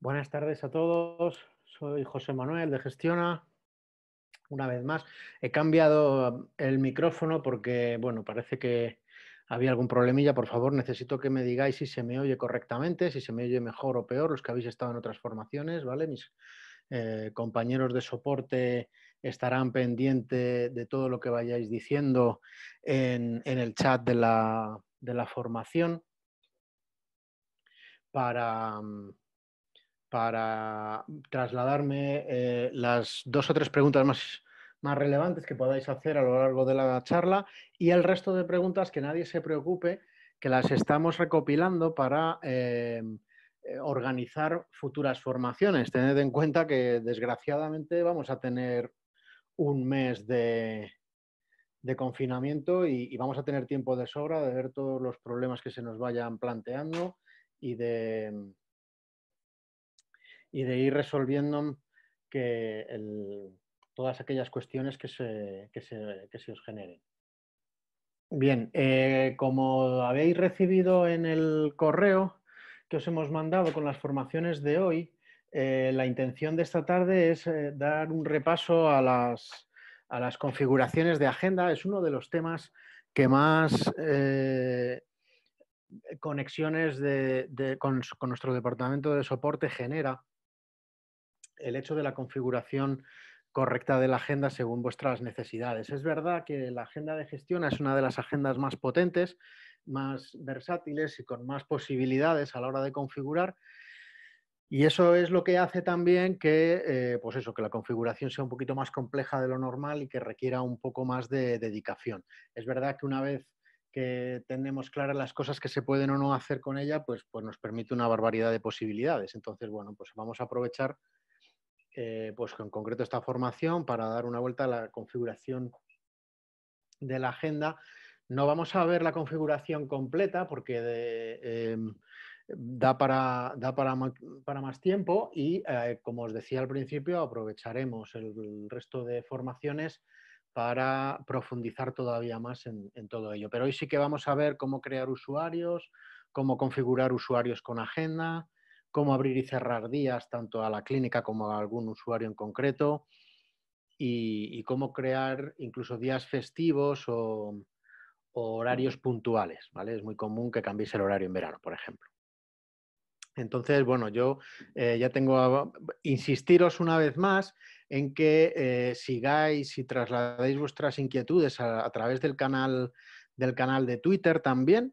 Buenas tardes a todos. Soy José Manuel de Gestiona. Una vez más, he cambiado el micrófono porque, bueno, parece que había algún problemilla. Por favor, necesito que me digáis si se me oye correctamente, si se me oye mejor o peor, los que habéis estado en otras formaciones, ¿vale? Mis eh, compañeros de soporte estarán pendientes de todo lo que vayáis diciendo en, el chat de la, de la formación para para trasladarme eh, las dos o tres preguntas más, más relevantes que podáis hacer a lo largo de la charla y el resto de preguntas que nadie se preocupe, que las estamos recopilando para eh, eh, organizar futuras formaciones. Tened en cuenta que desgraciadamente vamos a tener un mes de, confinamiento y, vamos a tener tiempo de sobra de ver todos los problemas que se nos vayan planteando y de, y de ir resolviendo todas aquellas cuestiones que se, os generen. Bien, eh, como habéis recibido en el correo que os hemos mandado con las formaciones de hoy, eh, la intención de esta tarde es eh, dar un repaso a las, a las, configuraciones de agenda. Es uno de los temas que más conexiones de, con nuestro departamento de soporte genera el hecho de la configuración correcta de la agenda según vuestras necesidades. Es verdad que la agenda de gestión es una de las agendas más potentes, más versátiles y con más posibilidades a la hora de configurar. Y eso es lo que hace también que, eh, pues eso, que la configuración sea un poquito más compleja de lo normal y que requiera un poco más de dedicación. Es verdad que una vez que tenemos claras las cosas que se pueden o no hacer con ella, pues, pues nos permite una barbaridad de posibilidades. Entonces, bueno, pues vamos a aprovechar eh, pues en concreto esta formación para dar una vuelta a la configuración de la agenda. No vamos a ver la configuración completa porque eh, em, da, para, más tiempo y, eh, como os decía al principio, aprovecharemos el, resto de formaciones para profundizar todavía más en todo ello. Pero hoy sí que vamos a ver cómo crear usuarios, cómo configurar usuarios con agenda, cómo abrir y cerrar días tanto a la clínica como a algún usuario en concreto y, cómo crear incluso días festivos o, horarios puntuales. ¿vale? Es muy común que cambies el horario en verano, por ejemplo. Entonces, bueno, yo eh, ya tengo a insistiros una vez más en que eh, sigáis y trasladéis vuestras inquietudes a, a través del canal, del canal de Twitter también,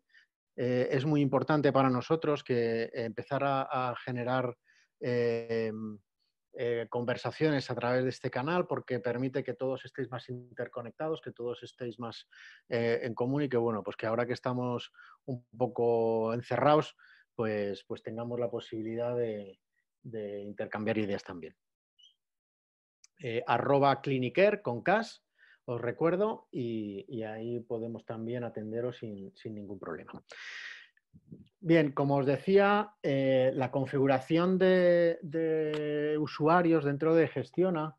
eh, es muy importante para nosotros que empezar a, generar eh, eh, conversaciones a través de este canal porque permite que todos estéis más interconectados, que todos estéis más en común y que bueno, pues que ahora que estamos un poco encerrados, pues, pues tengamos la posibilidad de, intercambiar ideas también. arroba cliniker con cas os recuerdo y, ahí podemos también atenderos sin, ningún problema. Bien, como os decía, eh, la configuración de, usuarios dentro de Gestiona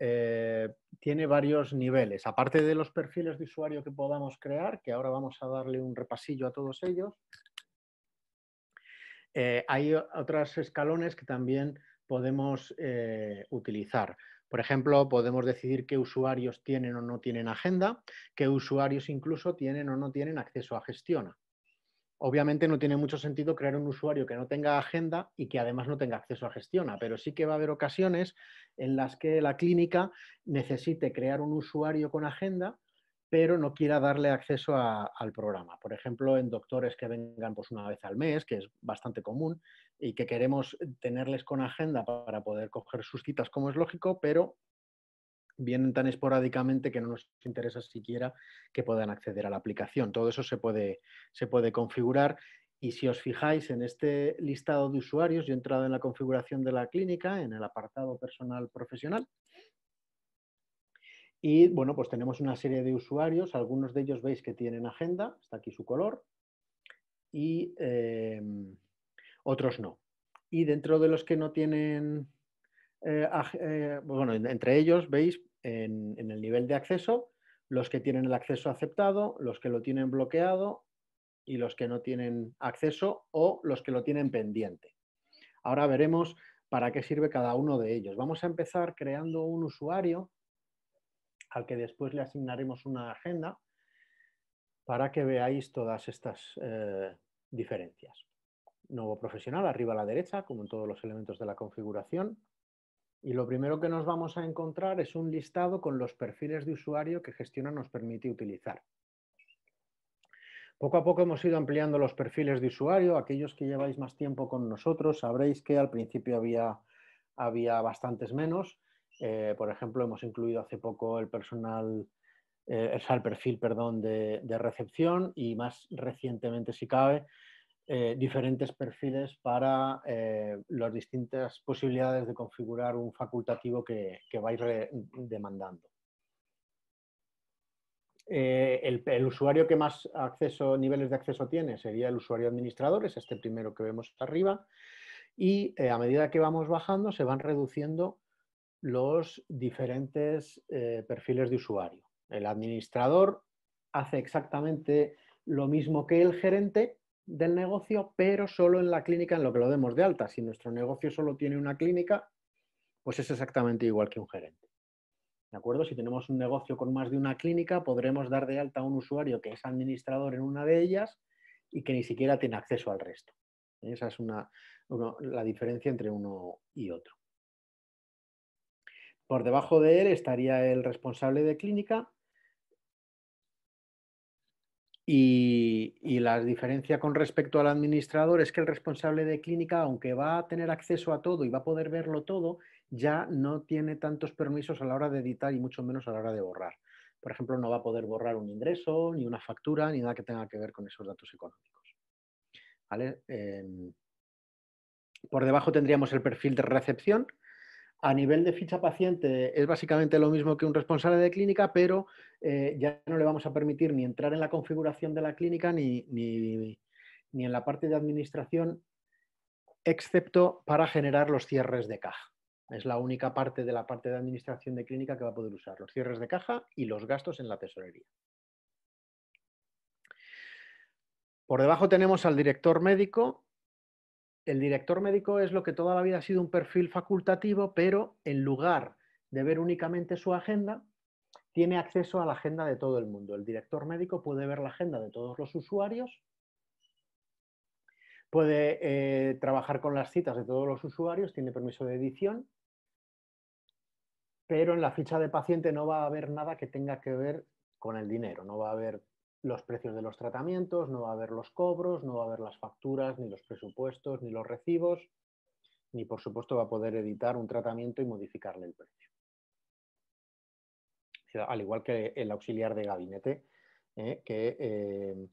eh, tiene varios niveles. Aparte de los perfiles de usuario que podamos crear, que ahora vamos a darle un repasillo a todos ellos, eh, hay otros escalones que también podemos utilizar. Por ejemplo, podemos decidir qué usuarios tienen o no tienen agenda, qué usuarios incluso tienen o no tienen acceso a gestiona. Obviamente no tiene mucho sentido crear un usuario que no tenga agenda y que además no tenga acceso a gestiona, pero sí que va a haber ocasiones en las que la clínica necesite crear un usuario con agenda pero no quiera darle acceso al programa. Por ejemplo, en doctores que vengan pues, una vez al mes, que es bastante común, y que queremos tenerles con agenda para poder coger sus citas como es lógico, pero vienen tan esporádicamente que no nos interesa siquiera que puedan acceder a la aplicación. Todo eso se puede, se puede configurar y si os fijáis en este listado de usuarios, yo he entrado en la configuración de la clínica, en el apartado personal profesional, y bueno, pues tenemos una serie de usuarios, algunos de ellos veis que tienen agenda, está aquí su color, y em, otros no. Y dentro de los que no tienen, eh, eh, bueno, entre ellos veis en el nivel de acceso, los que tienen el acceso aceptado, los que lo tienen bloqueado y los que no tienen acceso o los que lo tienen pendiente. Ahora veremos para qué sirve cada uno de ellos. Vamos a empezar creando un usuario al que después le asignaremos una agenda para que veáis todas estas eh, diferencias. Nuevo profesional, arriba a la derecha, como en todos los elementos de la configuración. Y lo primero que nos vamos a encontrar es un listado con los perfiles de usuario que Gestiona nos permite utilizar. Poco a poco hemos ido ampliando los perfiles de usuario. Aquellos que lleváis más tiempo con nosotros sabréis que al principio había bastantes menos eh, por ejemplo, hemos incluido hace poco el personal, eh, el perfil perdón, de, recepción y más recientemente, si cabe, eh, diferentes perfiles para eh, las distintas posibilidades de configurar un facultativo que, que vais demandando. El, usuario que más acceso, niveles de acceso tiene sería el usuario administrador, es este primero que vemos arriba, y a medida que vamos bajando se van reduciendo los diferentes eh, perfiles de usuario. El administrador hace exactamente lo mismo que el gerente del negocio, pero solo en la clínica en lo que lo demos de alta. Si nuestro negocio solo tiene una clínica, pues es exactamente igual que un gerente. ¿De acuerdo? Si tenemos un negocio con más de una clínica, podremos dar de alta a un usuario que es administrador en una de ellas y que ni siquiera tiene acceso al resto. Esa es la diferencia entre uno y otro. Por debajo de él estaría el responsable de clínica y, la diferencia con respecto al administrador es que el responsable de clínica, aunque va a tener acceso a todo y va a poder verlo todo, ya no tiene tantos permisos a la hora de editar y mucho menos a la hora de borrar. Por ejemplo, no va a poder borrar un ingreso, ni una factura, ni nada que tenga que ver con esos datos económicos. por debajo tendríamos el perfil de recepción, a nivel de ficha paciente es básicamente lo mismo que un responsable de clínica, pero eh, ya no le vamos a permitir ni entrar en la configuración de la clínica ni, ni, ni en la parte de administración, excepto para generar los cierres de caja. Es la única parte de la parte de administración de clínica que va a poder usar, los cierres de caja y los gastos en la tesorería. Por debajo tenemos al director médico, el director médico es lo que toda la vida ha sido un perfil facultativo, pero en lugar de ver únicamente su agenda, tiene acceso a la agenda de todo el mundo. El director médico puede ver la agenda de todos los usuarios, puede eh, trabajar con las citas de todos los usuarios, tiene permiso de edición, pero en la ficha de paciente no va a haber nada que tenga que ver con el dinero, no va a haber los precios de los tratamientos, no va a haber los cobros, no va a haber las facturas, ni los presupuestos, ni los recibos, ni por supuesto va a poder editar un tratamiento y modificarle el precio. Al igual que el auxiliar de gabinete, ¿eh? que eh,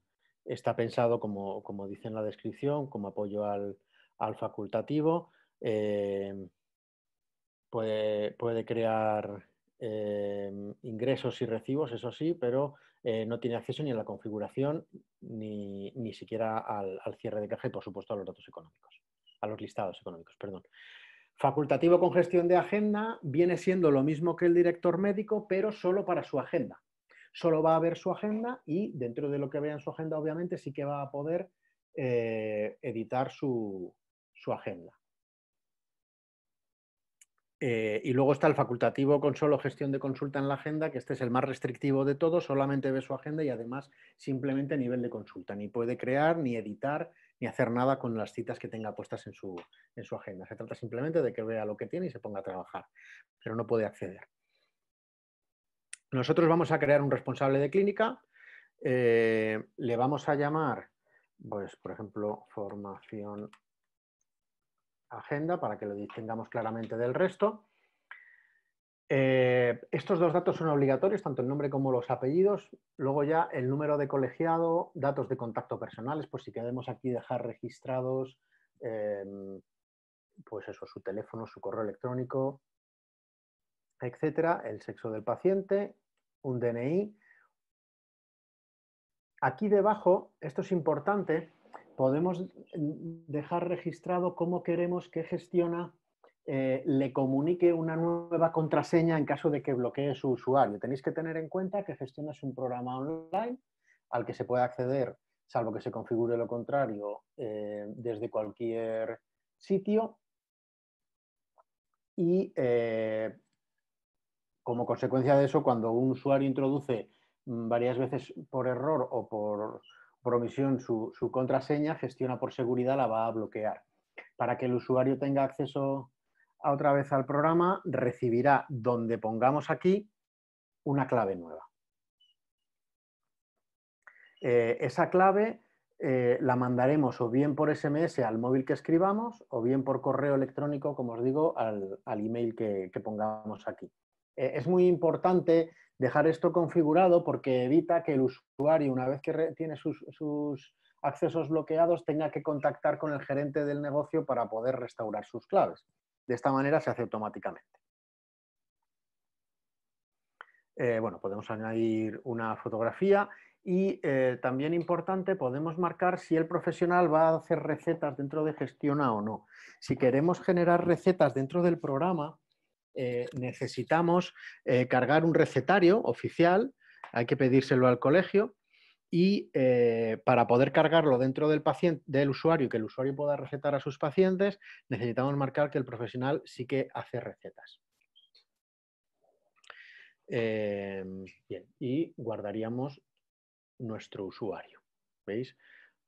está pensado, como, como, dice en la descripción, como apoyo al, facultativo, eh, puede, puede, crear ingresos y recibos, eso sí, pero eh, no tiene acceso ni a la configuración ni, siquiera al, cierre de caja y, por supuesto, a los datos económicos, a los listados económicos, perdón. Facultativo con gestión de agenda viene siendo lo mismo que el director médico, pero solo para su agenda. Solo va a ver su agenda y dentro de lo que vea en su agenda, obviamente, sí que va a poder eh, editar su agenda. Eh, y luego está el facultativo con solo gestión de consulta en la agenda, que este es el más restrictivo de todos, solamente ve su agenda y además simplemente a nivel de consulta. Ni puede crear, ni editar, ni hacer nada con las citas que tenga puestas en su, agenda. Se trata simplemente de que vea lo que tiene y se ponga a trabajar, pero no puede acceder. Nosotros vamos a crear un responsable de clínica, eh, le vamos a llamar, pues por ejemplo, formación agenda para que lo distingamos claramente del resto. Eh, estos dos datos son obligatorios, tanto el nombre como los apellidos. Luego ya el número de colegiado, datos de contacto personales, pues si queremos aquí dejar registrados, em, pues eso, su teléfono, su correo electrónico, etcétera, el sexo del paciente, un DNI. Aquí debajo, esto es importante, podemos dejar registrado cómo queremos que gestiona eh, le comunique una nueva contraseña en caso de que bloquee su usuario. Tenéis que tener en cuenta que gestiona es un programa online al que se puede acceder, salvo que se configure lo contrario, eh, desde cualquier sitio. Y eh, como consecuencia de eso, cuando un usuario introduce mm, varias veces por error o por, por su, contraseña, Gestiona por seguridad la va a bloquear. Para que el usuario tenga acceso a otra vez al programa, recibirá donde pongamos aquí una clave nueva. Eh, esa clave eh, la mandaremos o bien por SMS al móvil que escribamos o bien por correo electrónico, como os digo, al, email que, pongamos aquí. Eh, es muy importante Dejar esto configurado porque evita que el usuario, una vez que tiene sus, accesos bloqueados, tenga que contactar con el gerente del negocio para poder restaurar sus claves. De esta manera se hace automáticamente. Eh, bueno, podemos añadir una fotografía y eh, también importante, podemos marcar si el profesional va a hacer recetas dentro de Gestiona o no. Si queremos generar recetas dentro del programa, eh, necesitamos eh, cargar un recetario oficial, hay que pedírselo al colegio, y eh, para poder cargarlo dentro del paciente, del usuario y que el usuario pueda recetar a sus pacientes, necesitamos marcar que el profesional sí que hace recetas. Em, bien, y guardaríamos nuestro usuario. ¿Veis?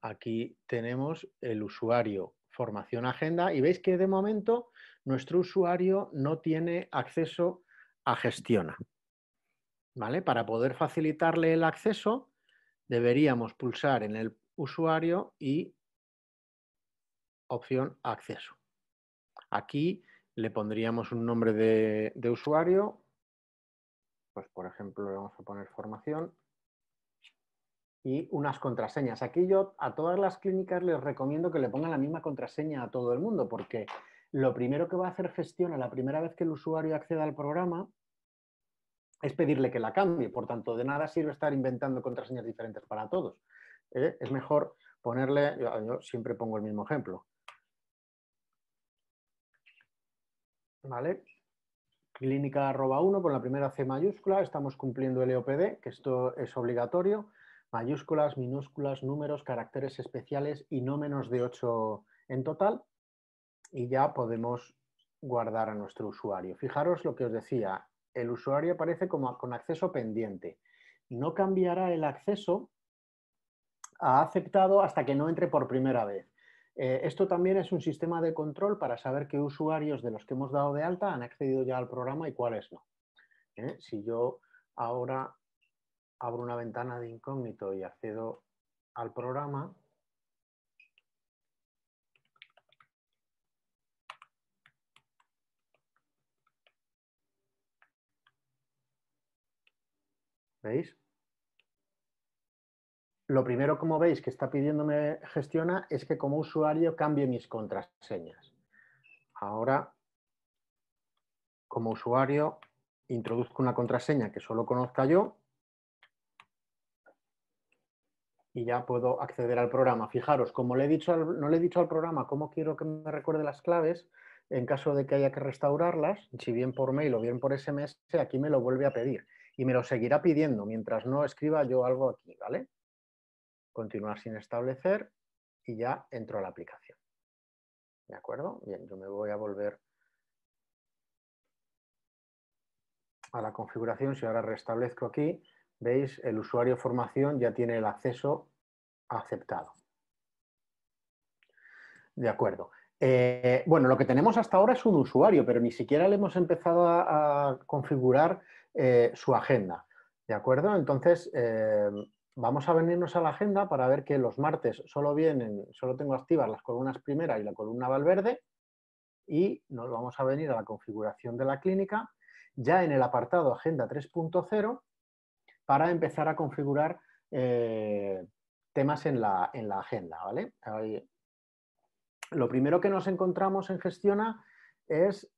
Aquí tenemos el usuario formación agenda y veis que de momento nuestro usuario no tiene acceso a gestiona. ¿Vale? Para poder facilitarle el acceso, deberíamos pulsar en el usuario y opción acceso. Aquí le pondríamos un nombre de, usuario, pues por ejemplo le vamos a poner formación y unas contraseñas. Aquí yo a todas las clínicas les recomiendo que le pongan la misma contraseña a todo el mundo, porque lo primero que va a hacer gestión a la primera vez que el usuario acceda al programa es pedirle que la cambie. Por tanto, de nada sirve estar inventando contraseñas diferentes para todos. ¿eh? Es mejor ponerle, yo, siempre pongo el mismo ejemplo. ¿Vale? Clínica arroba 1 con la primera C mayúscula, estamos cumpliendo el EOPD, que esto es obligatorio mayúsculas, minúsculas, números, caracteres especiales y no menos de 8 en total. Y ya podemos guardar a nuestro usuario. Fijaros lo que os decía, el usuario aparece como con acceso pendiente. No cambiará el acceso a aceptado hasta que no entre por primera vez. Eh, esto también es un sistema de control para saber qué usuarios de los que hemos dado de alta han accedido ya al programa y cuáles no. Eh, si yo ahora abro una ventana de incógnito y accedo al programa. ¿Veis? Lo primero, como veis, que está pidiéndome gestiona es que como usuario cambie mis contraseñas. Ahora, como usuario, introduzco una contraseña que solo conozca yo y ya puedo acceder al programa. Fijaros, como le he dicho no le he dicho al programa cómo quiero que me recuerde las claves, en caso de que haya que restaurarlas, si bien por mail o bien por SMS, aquí me lo vuelve a pedir y me lo seguirá pidiendo mientras no escriba yo algo aquí, ¿vale? Continuar sin establecer y ya entro a la aplicación. ¿De acuerdo? Bien, yo me voy a volver a la configuración. Si ahora restablezco aquí, Veis, el usuario formación ya tiene el acceso aceptado. De acuerdo. Eh, bueno, lo que tenemos hasta ahora es un usuario, pero ni siquiera le hemos empezado a, configurar eh, su agenda. ¿De acuerdo? Entonces, eh, vamos a venirnos a la agenda para ver que los martes solo vienen, solo tengo activas las columnas primera y la columna Valverde y nos vamos a venir a la configuración de la clínica. Ya en el apartado Agenda 3.0 para empezar a configurar eh, temas en la, agenda. ¿vale? Lo primero que nos encontramos en Gestiona es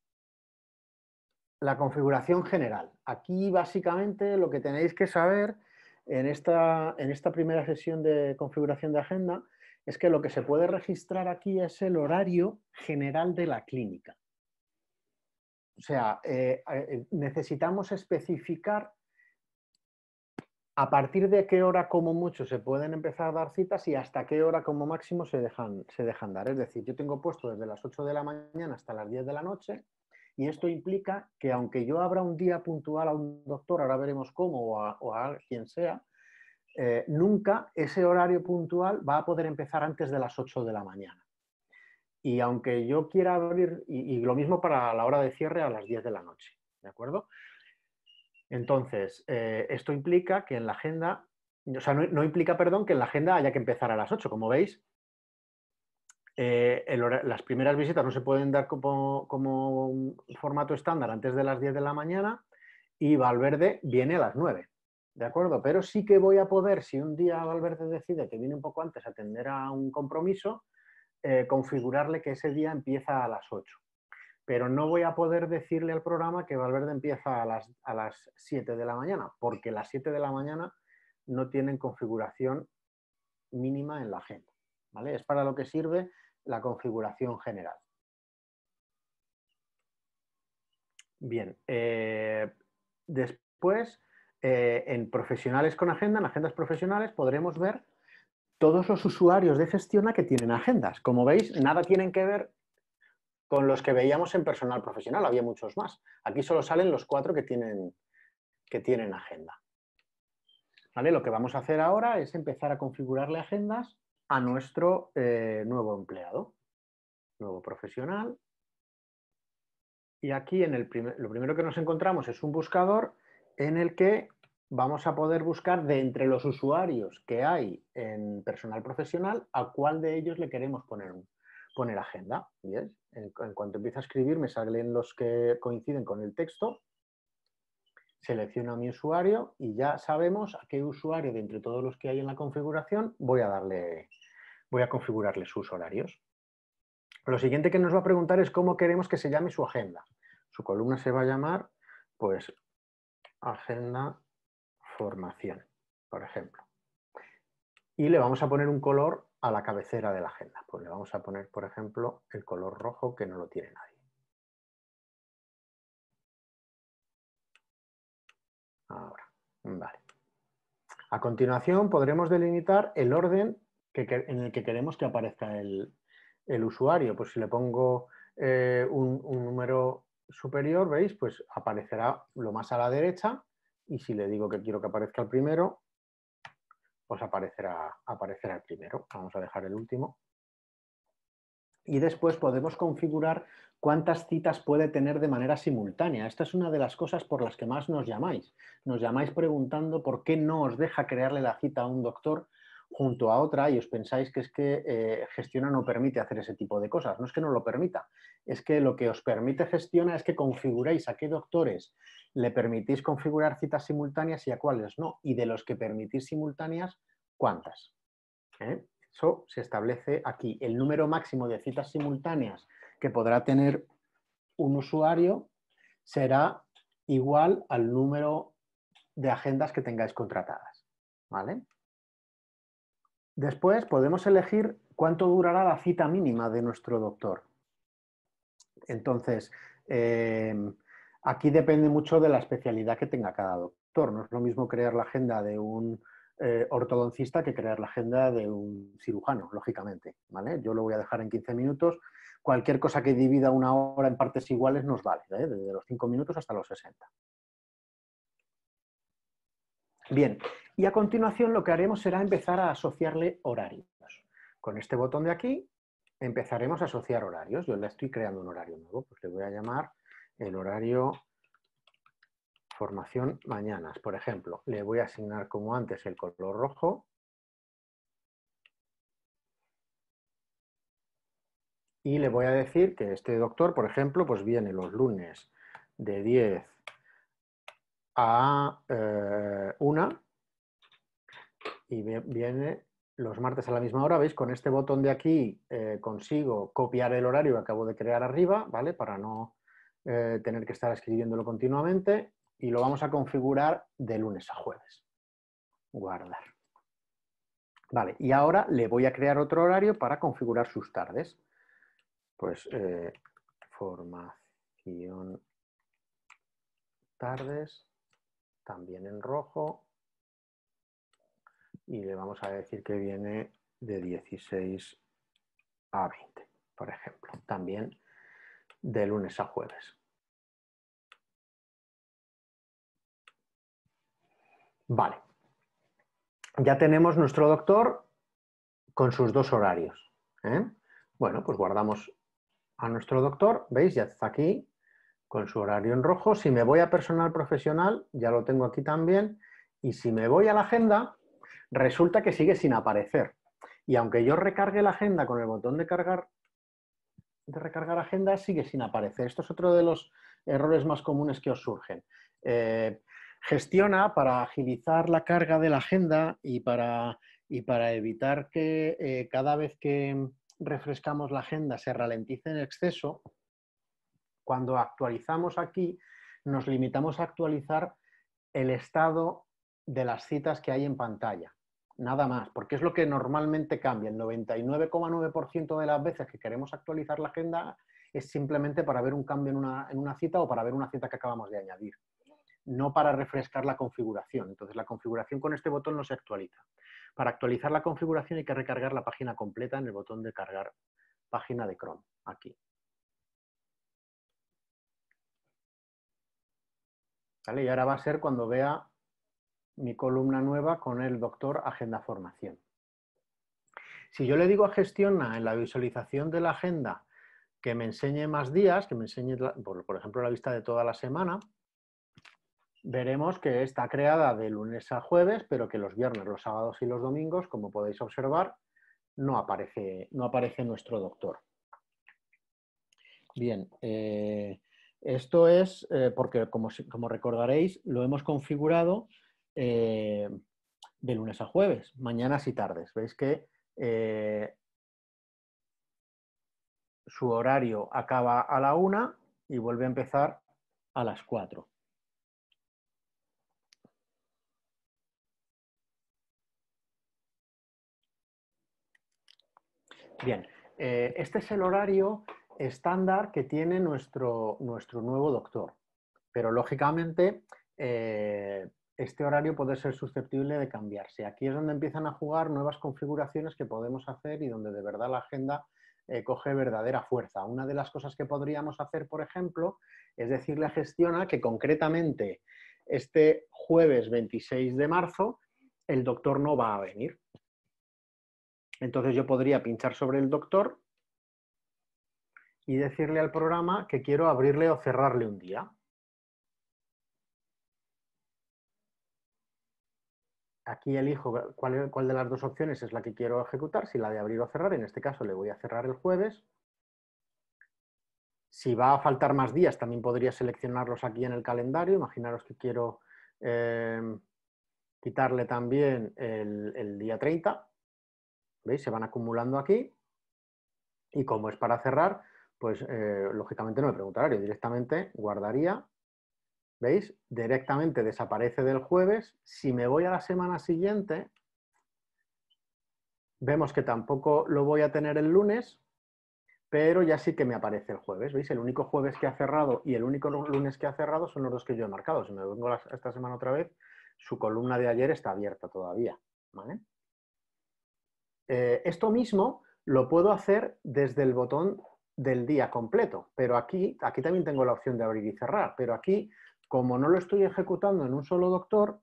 la configuración general. Aquí básicamente lo que tenéis que saber en esta, en esta primera sesión de configuración de agenda es que lo que se puede registrar aquí es el horario general de la clínica. O sea, eh, eh, necesitamos especificar ¿A partir de qué hora como mucho se pueden empezar a dar citas y hasta qué hora como máximo se dejan, se dejan dar? Es decir, yo tengo puesto desde las 8 de la mañana hasta las 10 de la noche y esto implica que aunque yo abra un día puntual a un doctor, ahora veremos cómo, o a, quien sea, eh, nunca ese horario puntual va a poder empezar antes de las 8 de la mañana. Y aunque yo quiera abrir, y, y lo mismo para la hora de cierre a las 10 de la noche, ¿de acuerdo? Entonces, eh, esto implica que en la agenda, o sea, no, implica, perdón, que en la agenda haya que empezar a las 8, como veis. Eh, las primeras visitas no se pueden dar como, un formato estándar antes de las 10 de la mañana y Valverde viene a las 9. ¿De acuerdo? Pero sí que voy a poder, si un día Valverde decide que viene un poco antes a atender a un compromiso, eh, configurarle que ese día empieza a las 8 pero no voy a poder decirle al programa que Valverde empieza a las, 7 de la mañana, porque las 7 de la mañana no tienen configuración mínima en la agenda. ¿vale? Es para lo que sirve la configuración general. Bien, eh, después eh, en profesionales con agenda, en agendas profesionales, podremos ver todos los usuarios de Gestiona que tienen agendas. Como veis, nada tienen que ver con los que veíamos en personal profesional, había muchos más. Aquí solo salen los cuatro que tienen, que tienen agenda. ¿Vale? Lo que vamos a hacer ahora es empezar a configurarle agendas a nuestro eh, nuevo empleado, nuevo profesional. Y aquí en el lo primero que nos encontramos es un buscador en el que vamos a poder buscar de entre los usuarios que hay en personal profesional a cuál de ellos le queremos poner un poner agenda. En, cuanto empieza a escribir, me salen los que coinciden con el texto, selecciono mi usuario y ya sabemos a qué usuario de entre todos los que hay en la configuración voy a darle, voy a configurarle sus horarios. Lo siguiente que nos va a preguntar es cómo queremos que se llame su agenda. Su columna se va a llamar, pues, agenda formación, por ejemplo. Y le vamos a poner un color a la cabecera de la agenda. Pues le vamos a poner, por ejemplo, el color rojo que no lo tiene nadie. Ahora, vale. A continuación podremos delimitar el orden en el que queremos que aparezca el, usuario. Pues si le pongo eh, un número superior, ¿veis? Pues aparecerá lo más a la derecha y si le digo que quiero que aparezca el primero, pues aparecerá, el primero. Vamos a dejar el último. Y después podemos configurar cuántas citas puede tener de manera simultánea. Esta es una de las cosas por las que más nos llamáis. Nos llamáis preguntando por qué no os deja crearle la cita a un doctor junto a otra y os pensáis que es que eh, Gestiona no permite hacer ese tipo de cosas. No es que no lo permita, es que lo que os permite Gestiona es que configuréis a qué doctores le permitís configurar citas simultáneas y a cuáles no. Y de los que permitís simultáneas, ¿cuántas? ¿Eh? Eso se establece aquí. El número máximo de citas simultáneas que podrá tener un usuario será igual al número de agendas que tengáis contratadas. ¿Vale? Después podemos elegir cuánto durará la cita mínima de nuestro doctor. Entonces, eh, aquí depende mucho de la especialidad que tenga cada doctor. No es lo mismo crear la agenda de un eh, ortodoncista que crear la agenda de un cirujano, lógicamente. ¿vale? Yo lo voy a dejar en 15 minutos. Cualquier cosa que divida una hora en partes iguales nos vale, ¿eh? desde los 5 minutos hasta los 60. Bien, y a continuación lo que haremos será empezar a asociarle horarios. Con este botón de aquí empezaremos a asociar horarios. Yo le estoy creando un horario nuevo, pues le voy a llamar el horario formación mañanas. Por ejemplo, le voy a asignar como antes el color rojo. Y le voy a decir que este doctor, por ejemplo, pues viene los lunes de 10 a 1 eh, y viene los martes a la misma hora, veis, con este botón de aquí eh, consigo copiar el horario que acabo de crear arriba, ¿vale? Para no eh, tener que estar escribiéndolo continuamente y lo vamos a configurar de lunes a jueves. Guardar. Vale, y ahora le voy a crear otro horario para configurar sus tardes. Pues eh, formación tardes, también en rojo, y le vamos a decir que viene de 16 a 20, por ejemplo, también de lunes a jueves. Vale, ya tenemos nuestro doctor con sus dos horarios. ¿eh? Bueno, pues guardamos a nuestro doctor, veis, ya está aquí con su horario en rojo. Si me voy a personal profesional, ya lo tengo aquí también. Y si me voy a la agenda, resulta que sigue sin aparecer. Y aunque yo recargue la agenda con el botón de cargar, de recargar agenda, sigue sin aparecer. Esto es otro de los errores más comunes que os surgen. Eh, gestiona para agilizar la carga de la agenda y para, evitar que eh, cada vez que refrescamos la agenda se ralentice en exceso. Cuando actualizamos aquí, nos limitamos a actualizar el estado de las citas que hay en pantalla nada más, porque es lo que normalmente cambia. El 99,9% de las veces que queremos actualizar la agenda es simplemente para ver un cambio en una, cita o para ver una cita que acabamos de añadir, no para refrescar la configuración. Entonces, la configuración con este botón no se actualiza. Para actualizar la configuración hay que recargar la página completa en el botón de cargar página de Chrome, aquí. Y ahora va a ser cuando vea mi columna nueva con el doctor Agenda Formación. Si yo le digo a Gestiona en la visualización de la agenda que me enseñe más días, que me enseñe, por, ejemplo, la vista de toda la semana, veremos que está creada de lunes a jueves, pero que los viernes, los sábados y los domingos, como podéis observar, no aparece, no aparece nuestro doctor. Bien, eh, esto es eh, porque, como, como, recordaréis, lo hemos configurado eh, de lunes a jueves, mañanas y tardes. Veis que eh, su horario acaba a la una y vuelve a empezar a las cuatro. Bien, eh, este es el horario estándar que tiene nuestro, nuestro nuevo doctor, pero lógicamente este horario puede ser susceptible de cambiarse. Aquí es donde empiezan a jugar nuevas configuraciones que podemos hacer y donde de verdad la agenda eh, coge verdadera fuerza. Una de las cosas que podríamos hacer, por ejemplo, es decirle a Gestiona que concretamente este jueves 26 de marzo el doctor no va a venir. Entonces yo podría pinchar sobre el doctor y decirle al programa que quiero abrirle o cerrarle un día. aquí elijo cuál, de las dos opciones es la que quiero ejecutar, si la de abrir o cerrar, en este caso le voy a cerrar el jueves. Si va a faltar más días, también podría seleccionarlos aquí en el calendario. Imaginaros que quiero em, quitarle también el, día 30. ¿Veis? Se van acumulando aquí. Y como es para cerrar, pues eh, lógicamente no me preguntará, directamente guardaría ¿Veis? Directamente desaparece del jueves. Si me voy a la semana siguiente, vemos que tampoco lo voy a tener el lunes, pero ya sí que me aparece el jueves. ¿Veis? El único jueves que ha cerrado y el único lunes que ha cerrado son los dos que yo he marcado. Si me vengo esta semana otra vez, su columna de ayer está abierta todavía. ¿vale? Eh, esto mismo lo puedo hacer desde el botón del día completo, pero aquí, aquí también tengo la opción de abrir y cerrar, pero aquí como no lo estoy ejecutando en un solo doctor,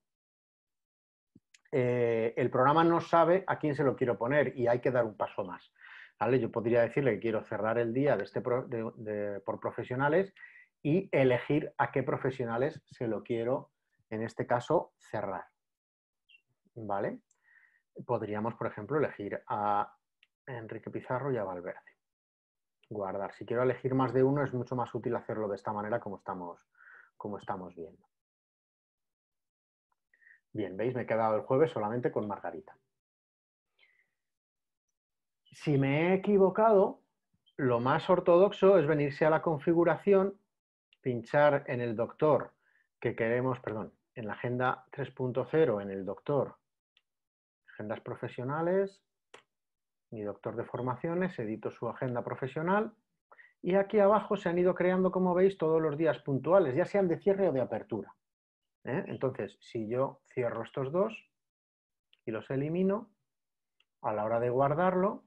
eh, el programa no sabe a quién se lo quiero poner y hay que dar un paso más. ¿vale? Yo podría decirle que quiero cerrar el día de este por profesionales y elegir a qué profesionales se lo quiero, en este caso, cerrar. ¿Vale? Podríamos, por ejemplo, elegir a Enrique Pizarro y a Valverde. Guardar. Si quiero elegir más de uno, es mucho más útil hacerlo de esta manera como estamos, como estamos viendo. Bien, ¿veis? Me he quedado el jueves solamente con Margarita. Si me he equivocado, lo más ortodoxo es venirse a la configuración, pinchar en el doctor que queremos, perdón, en la agenda 3.0, en el doctor, agendas profesionales, mi doctor de formaciones, edito su agenda profesional y aquí abajo se han ido creando, como veis, todos los días puntuales, ya sean de cierre o de apertura. ¿eh? Entonces, si yo cierro estos dos y los elimino, a la hora de guardarlo,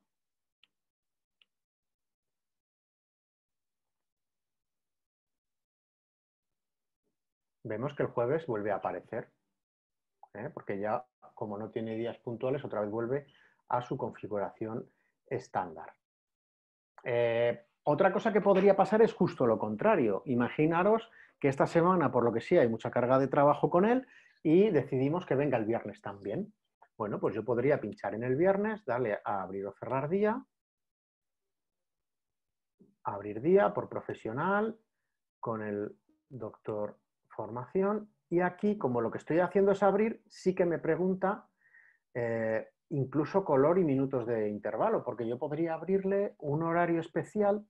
vemos que el jueves vuelve a aparecer, ¿eh? porque ya como no tiene días puntuales, otra vez vuelve a su configuración estándar. Eh, otra cosa que podría pasar es justo lo contrario. Imaginaros que esta semana, por lo que sí, hay mucha carga de trabajo con él y decidimos que venga el viernes también. Bueno, pues yo podría pinchar en el viernes, darle a abrir o cerrar día, abrir día por profesional, con el doctor formación y aquí, como lo que estoy haciendo es abrir, sí que me pregunta eh, incluso color y minutos de intervalo, porque yo podría abrirle un horario especial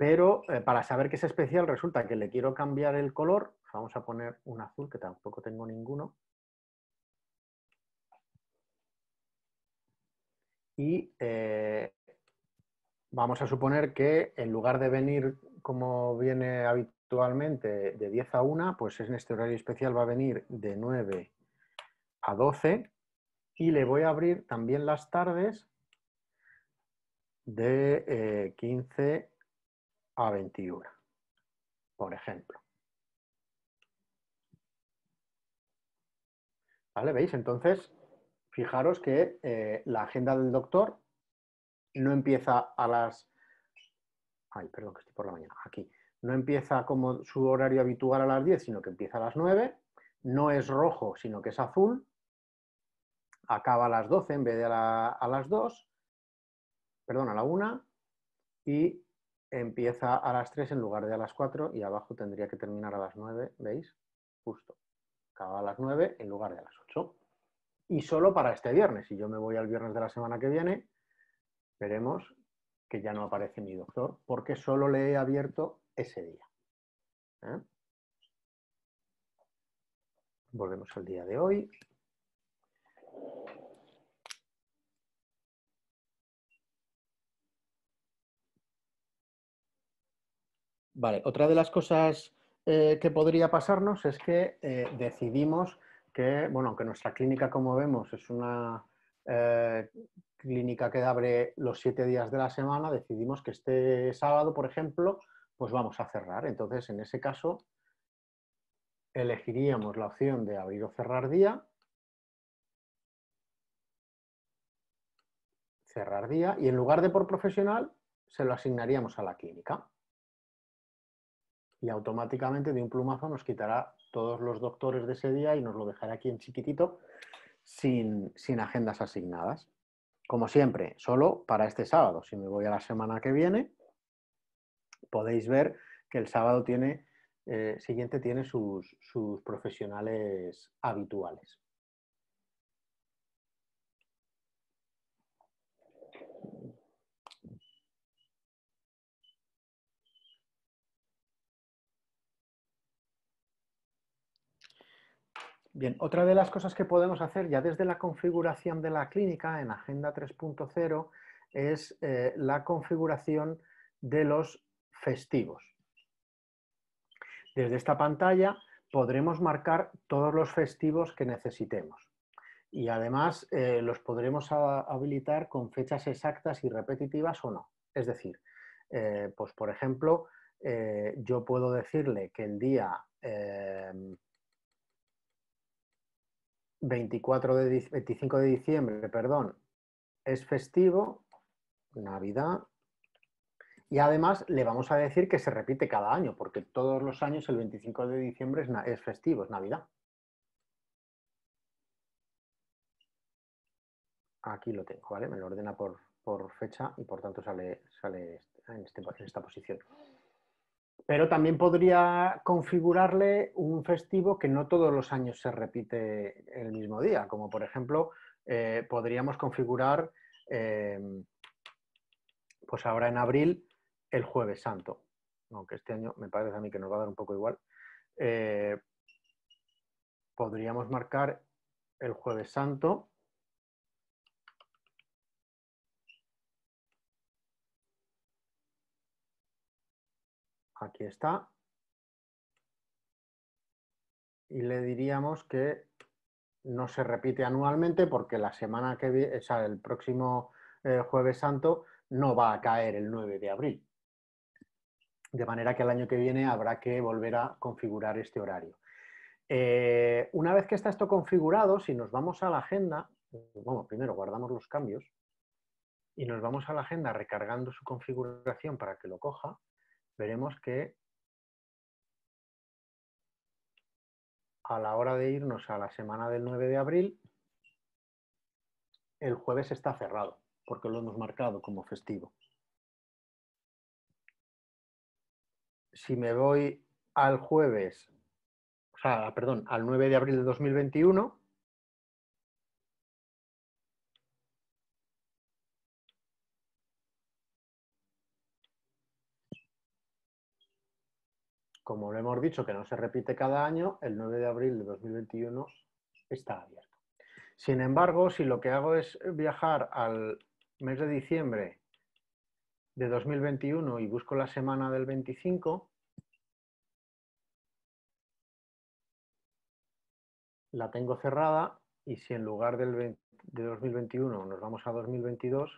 pero eh, para saber que es especial resulta que le quiero cambiar el color. Vamos a poner un azul, que tampoco tengo ninguno. Y eh, vamos a suponer que en lugar de venir como viene habitualmente de 10 a 1, pues en este horario especial va a venir de 9 a 12 y le voy a abrir también las tardes de eh, 15 a 21, por ejemplo. ¿Vale? ¿Veis? Entonces, fijaros que eh, la agenda del doctor no empieza a las... Ay, perdón, que estoy por la mañana. Aquí. No empieza como su horario habitual a las 10, sino que empieza a las 9. No es rojo, sino que es azul. Acaba a las 12 en vez de a las 2. Perdón, a la 1. Y empieza a las 3 en lugar de a las 4 y abajo tendría que terminar a las 9, ¿veis? Justo. Acaba a las 9 en lugar de a las 8. Y solo para este viernes. Si yo me voy al viernes de la semana que viene, veremos que ya no aparece mi doctor porque solo le he abierto ese día. ¿Eh? Volvemos al día de hoy. otra de las cosas eh, que podría pasarnos es que eh, decidimos que, bueno, aunque nuestra clínica, como vemos, es una eh, clínica que abre los siete días de la semana, decidimos que este sábado, por ejemplo, pues vamos a cerrar. Entonces, en ese caso, elegiríamos la opción de abrir o cerrar día. Cerrar día y en lugar de por profesional, se lo asignaríamos a la clínica y automáticamente de un plumazo nos quitará todos los doctores de ese día y nos lo dejará aquí en chiquitito sin, sin agendas asignadas. Como siempre, solo para este sábado. Si me voy a la semana que viene, podéis ver que el sábado tiene, eh, siguiente tiene sus, sus profesionales habituales. Bien, otra de las cosas que podemos hacer ya desde la configuración de la clínica en Agenda 3.0 es eh, la configuración de los festivos. Desde esta pantalla podremos marcar todos los festivos que necesitemos y además eh, los podremos habilitar con fechas exactas y repetitivas o no. Es decir, eh, pues por ejemplo, yo puedo decirle que el día 24 de, 25 de diciembre, perdón, es festivo, Navidad, y además le vamos a decir que se repite cada año, porque todos los años el 25 de diciembre es, festivo, es Navidad. Aquí lo tengo, ¿vale? Me lo ordena por, por fecha y por tanto sale, sale en, este, en esta posición. Pero también podría configurarle un festivo que no todos los años se repite el mismo día, como por ejemplo eh, podríamos configurar, em, pues ahora en abril, el jueves santo, aunque este año me parece a mí que nos va a dar un poco igual, eh, podríamos marcar el jueves santo Aquí está. Y le diríamos que no se repite anualmente porque la semana que viene, el próximo eh, jueves santo no va a caer el 9 de abril. De manera que el año que viene habrá que volver a configurar este horario. Eh, una vez que está esto configurado, si nos vamos a la agenda, vamos primero guardamos los cambios y nos vamos a la agenda recargando su configuración para que lo coja veremos que a la hora de irnos a la semana del 9 de abril, el jueves está cerrado, porque lo hemos marcado como festivo. Si me voy al jueves, o sea, perdón, al 9 de abril de 2021, como lo hemos dicho, que no se repite cada año, el 9 de abril de 2021 está abierto. Sin embargo, si lo que hago es viajar al mes de diciembre de 2021 y busco la semana del 25, la tengo cerrada y si en lugar del de 2021 nos vamos a 2022,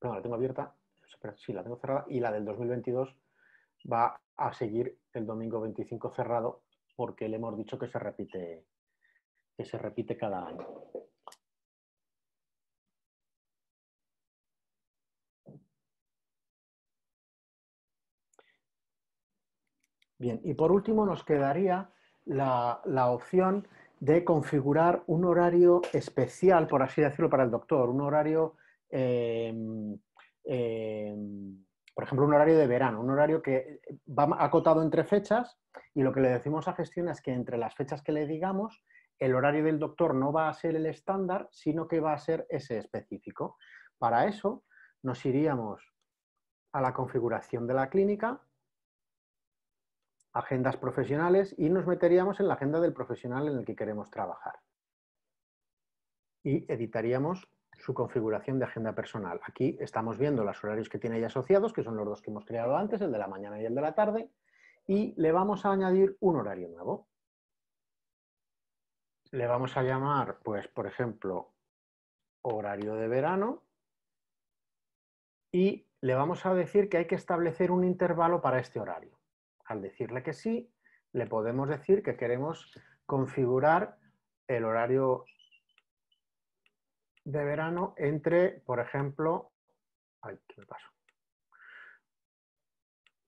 no, la tengo abierta, sí, la tengo cerrada, y la del 2022 va a seguir el domingo 25 cerrado porque le hemos dicho que se repite, que se repite cada año. Bien, y por último nos quedaría la, opción de configurar un horario especial, por así decirlo, para el doctor, un horario eh, eh, por ejemplo, un horario de verano, un horario que va acotado entre fechas y lo que le decimos a gestión es que entre las fechas que le digamos, el horario del doctor no va a ser el estándar, sino que va a ser ese específico. Para eso nos iríamos a la configuración de la clínica, agendas profesionales y nos meteríamos en la agenda del profesional en el que queremos trabajar. Y editaríamos su configuración de agenda personal. Aquí estamos viendo los horarios que tiene ya asociados, que son los dos que hemos creado antes, el de la mañana y el de la tarde, y le vamos a añadir un horario nuevo. Le vamos a llamar, pues, por ejemplo, horario de verano, y le vamos a decir que hay que establecer un intervalo para este horario. Al decirle que sí, le podemos decir que queremos configurar el horario de verano entre, por ejemplo,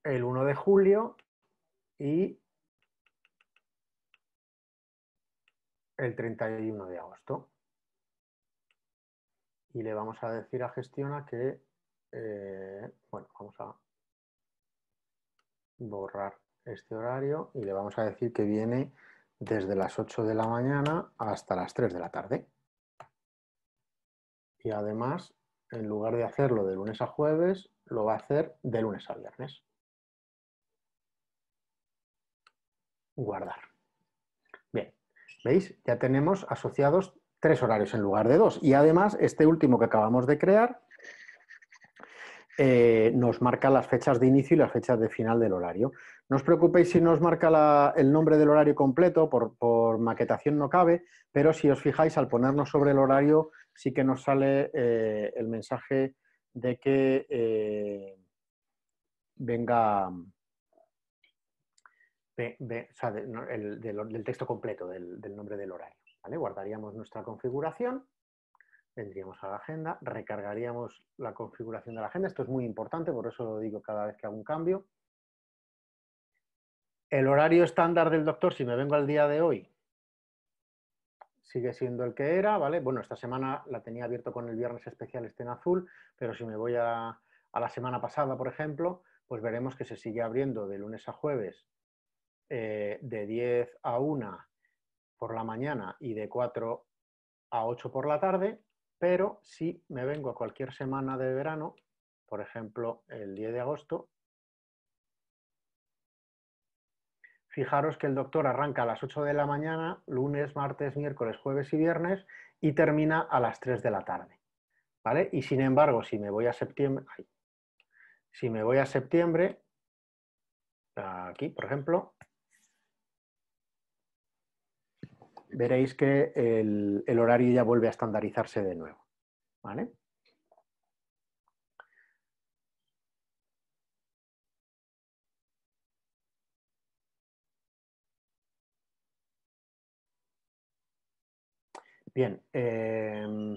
el 1 de julio y el 31 de agosto. Y le vamos a decir a Gestiona que, eh, bueno, vamos a borrar este horario y le vamos a decir que viene desde las 8 de la mañana hasta las 3 de la tarde. Y además, en lugar de hacerlo de lunes a jueves, lo va a hacer de lunes a viernes. Guardar. Bien, ¿veis? Ya tenemos asociados tres horarios en lugar de dos. Y además, este último que acabamos de crear eh, nos marca las fechas de inicio y las fechas de final del horario. No os preocupéis si nos marca el nombre del horario completo, por, maquetación no cabe, pero si os fijáis, al ponernos sobre el horario sí que nos sale eh, el mensaje de que eh, venga el, del, texto completo del, nombre del horario. Guardaríamos nuestra configuración, vendríamos a la agenda, recargaríamos la configuración de la agenda. Esto es muy importante, por eso lo digo cada vez que hago un cambio. El horario estándar del doctor, si me vengo al día de hoy, sigue siendo el que era, ¿vale? Bueno, esta semana la tenía abierto con el viernes especial este en azul, pero si me voy a, la semana pasada, por ejemplo, pues veremos que se sigue abriendo de lunes a jueves eh, de 10 a 1 por la mañana y de 4 a 8 por la tarde, pero si me vengo a cualquier semana de verano, por ejemplo el 10 de agosto, fijaros que el doctor arranca a las 8 de la mañana, lunes, martes, miércoles, jueves y viernes, y termina a las 3 de la tarde. ¿Vale? Y sin embargo, si me voy a septiembre, si me voy a septiembre, aquí, por ejemplo, veréis que el, el horario ya vuelve a estandarizarse de nuevo. ¿Vale? Bien. Em,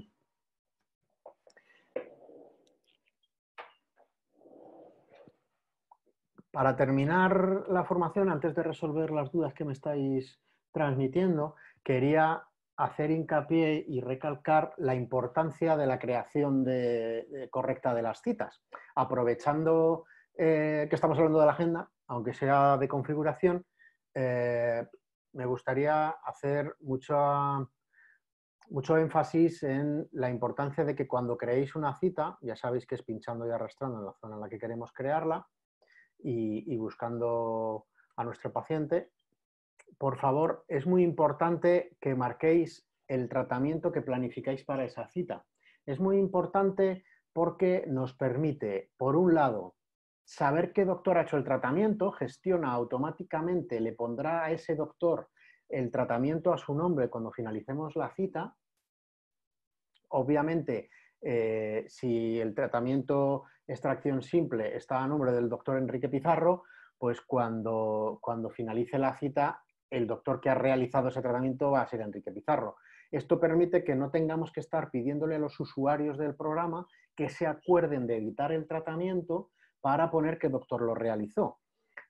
para terminar la formación, antes de resolver las dudas que me estáis transmitiendo, quería hacer hincapié y recalcar la importancia de la creación correcta de las citas. Aprovechando eh, que estamos hablando de la agenda, aunque sea de configuración, eh, me gustaría hacer mucha mucho énfasis en la importancia de que cuando creéis una cita, ya sabéis que es pinchando y arrastrando en la zona en la que queremos crearla y, buscando a nuestro paciente, por favor, es muy importante que marquéis el tratamiento que planificáis para esa cita. Es muy importante porque nos permite, por un lado, saber qué doctor ha hecho el tratamiento, gestiona automáticamente, le pondrá a ese doctor el tratamiento a su nombre cuando finalicemos la cita. Obviamente, eh, si el tratamiento extracción simple está a nombre del doctor Enrique Pizarro, pues cuando, cuando finalice la cita, el doctor que ha realizado ese tratamiento va a ser Enrique Pizarro. Esto permite que no tengamos que estar pidiéndole a los usuarios del programa que se acuerden de editar el tratamiento para poner el doctor lo realizó.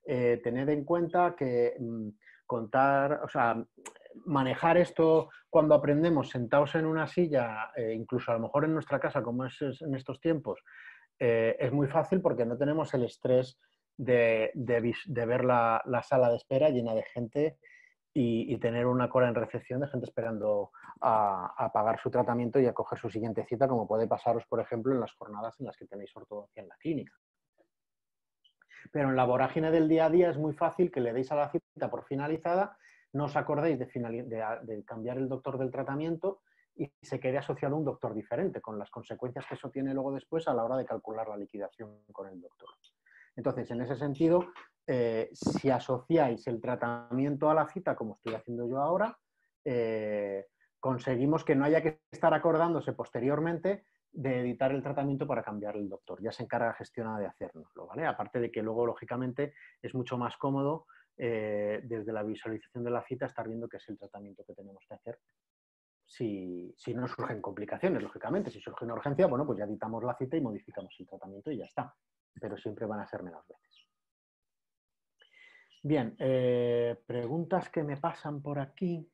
Eh, tened en cuenta que mm, contar, o sea, manejar esto cuando aprendemos sentados en una silla, eh, incluso a lo mejor en nuestra casa, como es, en estos tiempos, eh, es muy fácil porque no tenemos el estrés de, ver la, sala de espera llena de gente y, tener una cola en recepción de gente esperando a, pagar su tratamiento y a coger su siguiente cita, como puede pasaros, por ejemplo, en las jornadas en las que tenéis ortodoncia en la clínica. Pero en la vorágine del día a día es muy fácil que le deis a la cita por finalizada, no os acordéis de, ah, cambiar el doctor del tratamiento y se quede asociado a un doctor diferente, con las consecuencias que eso tiene luego después a la hora de calcular la liquidación con el doctor. Entonces, en ese sentido, eh, si asociáis el tratamiento a la cita, como estoy haciendo yo ahora, eh, conseguimos que no haya que estar acordándose posteriormente de editar el tratamiento para cambiar el doctor. Ya se encarga gestionada de hacernoslo, ¿vale? Aparte de que luego, lógicamente, es mucho más cómodo eh, desde la visualización de la cita estar viendo qué es el tratamiento que tenemos que hacer. Si, no surgen complicaciones, lógicamente, si surge una urgencia, bueno, pues ya editamos la cita y modificamos el tratamiento y ya está. Pero siempre van a ser menos veces. Bien, eh, preguntas que me pasan por aquí.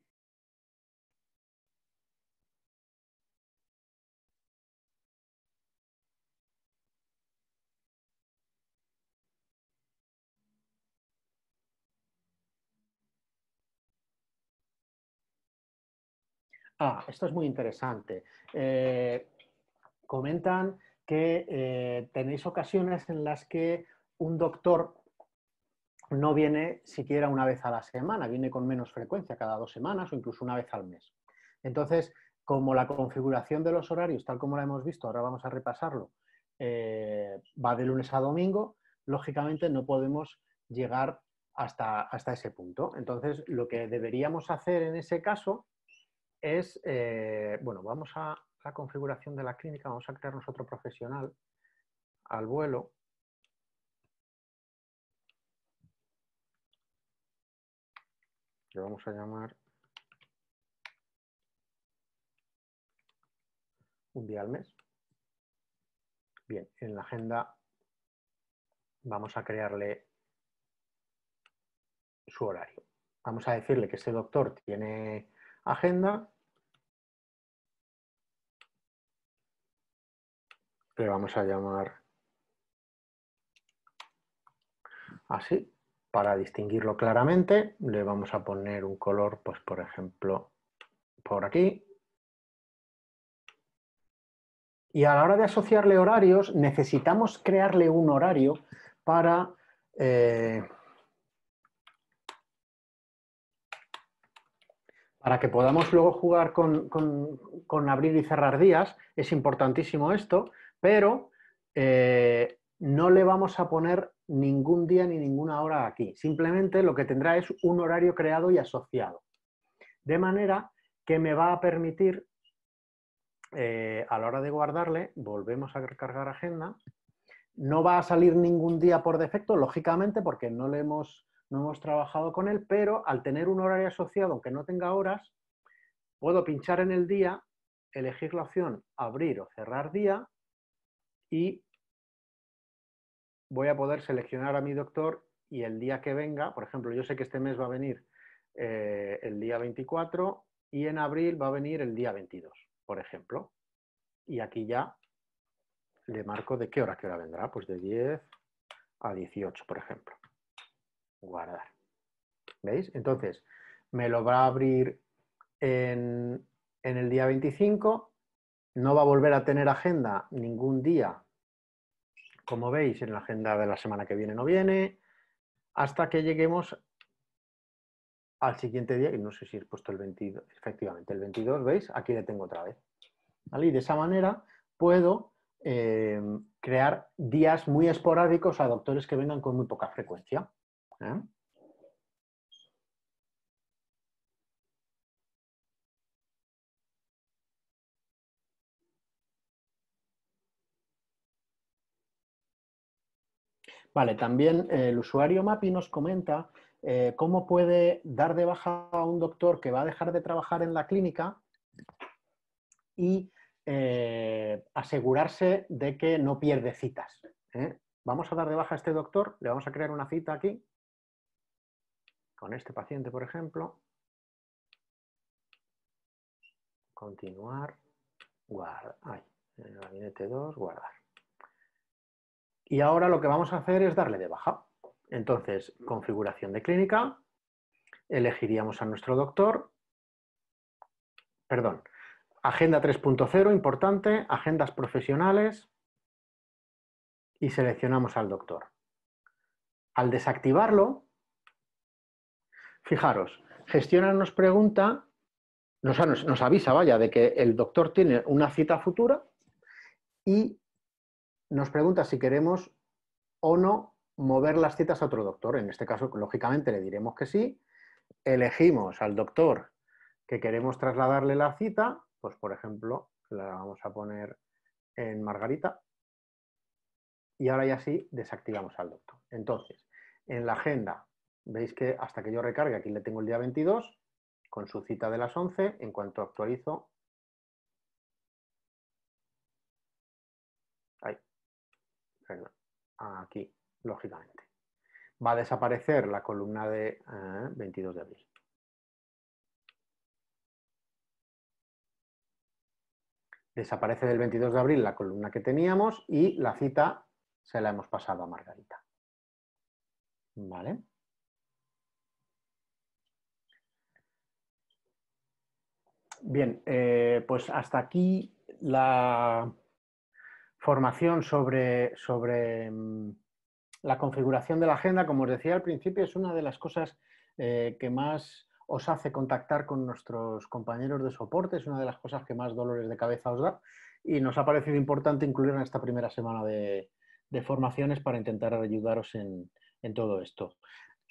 Ah, esto es muy interesante. Eh, comentan que eh, tenéis ocasiones en las que un doctor no viene siquiera una vez a la semana, viene con menos frecuencia, cada dos semanas o incluso una vez al mes. Entonces, como la configuración de los horarios, tal como la hemos visto, ahora vamos a repasarlo, eh, va de lunes a domingo, lógicamente no podemos llegar hasta, hasta ese punto. Entonces, lo que deberíamos hacer en ese caso es, eh, bueno, vamos a la configuración de la clínica, vamos a crearnos otro profesional al vuelo. Le vamos a llamar un día al mes. Bien, en la agenda vamos a crearle su horario. Vamos a decirle que este doctor tiene agenda. Le vamos a llamar así. Para distinguirlo claramente le vamos a poner un color, pues por ejemplo, por aquí. Y a la hora de asociarle horarios necesitamos crearle un horario para... Eh, para que podamos luego jugar con, abrir y cerrar días, es importantísimo esto, pero eh, no le vamos a poner ningún día ni ninguna hora aquí. Simplemente lo que tendrá es un horario creado y asociado. De manera que me va a permitir, eh, a la hora de guardarle, volvemos a cargar agenda, no va a salir ningún día por defecto, lógicamente, porque no le hemos no hemos trabajado con él, pero al tener un horario asociado, aunque no tenga horas, puedo pinchar en el día, elegir la opción abrir o cerrar día y voy a poder seleccionar a mi doctor y el día que venga, por ejemplo, yo sé que este mes va a venir eh, el día 24 y en abril va a venir el día 22, por ejemplo. Y aquí ya le marco de qué hora, qué hora vendrá, pues de 10 a 18, por ejemplo guardar. ¿Veis? Entonces, me lo va a abrir en, el día 25, no va a volver a tener agenda ningún día, como veis, en la agenda de la semana que viene no viene, hasta que lleguemos al siguiente día, y no sé si he puesto el 22, efectivamente, el 22, ¿veis? Aquí le tengo otra vez. ¿Vale? Y de esa manera puedo eh, crear días muy esporádicos a doctores que vengan con muy poca frecuencia. ¿eh? Vale, también eh, el usuario MAPI nos comenta eh, cómo puede dar de baja a un doctor que va a dejar de trabajar en la clínica y asegurarse de que no pierde citas. Vamos a dar de baja a este doctor, le vamos a crear una cita aquí con este paciente, por ejemplo, continuar, guardar, en el gabinete 2, guardar. Y ahora lo que vamos a hacer es darle de baja. Entonces, configuración de clínica, elegiríamos a nuestro doctor, perdón, agenda 3.0, importante, agendas profesionales, y seleccionamos al doctor. Al desactivarlo, Fijaros, gestiona nos pregunta, nos, nos avisa, vaya, de que el doctor tiene una cita futura y nos pregunta si queremos o no mover las citas a otro doctor. En este caso, lógicamente, le diremos que sí. Elegimos al doctor que queremos trasladarle la cita, pues por ejemplo, la vamos a poner en Margarita. Y ahora ya sí desactivamos al doctor. Entonces, en la agenda Veis que hasta que yo recargue, aquí le tengo el día 22, con su cita de las 11, en cuanto actualizo, ahí, aquí, lógicamente. Va a desaparecer la columna de 22 eh, de abril. Desaparece del 22 de abril la columna que teníamos y la cita se la hemos pasado a Margarita. ¿Vale? Bien, eh, pues hasta aquí la formación sobre, sobre mm, la configuración de la agenda. Como os decía al principio, es una de las cosas eh, que más os hace contactar con nuestros compañeros de soporte, es una de las cosas que más dolores de cabeza os da y nos ha parecido importante incluir en esta primera semana de, formaciones para intentar ayudaros en todo esto.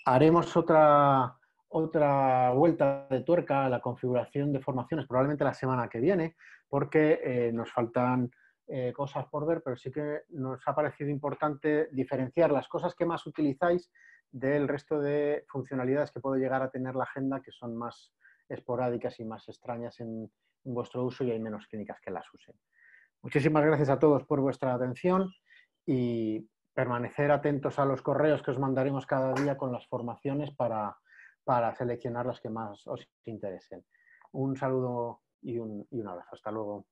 Haremos otra otra vuelta de tuerca a la configuración de formaciones, probablemente la semana que viene, porque eh, nos faltan eh, cosas por ver, pero sí que nos ha parecido importante diferenciar las cosas que más utilizáis del resto de funcionalidades que puede llegar a tener la agenda, que son más esporádicas y más extrañas en vuestro uso y hay menos clínicas que las usen. Muchísimas gracias a todos por vuestra atención y permanecer atentos a los correos que os mandaremos cada día con las formaciones para para seleccionar las que más os interesen. Un saludo y un, abrazo. Hasta luego.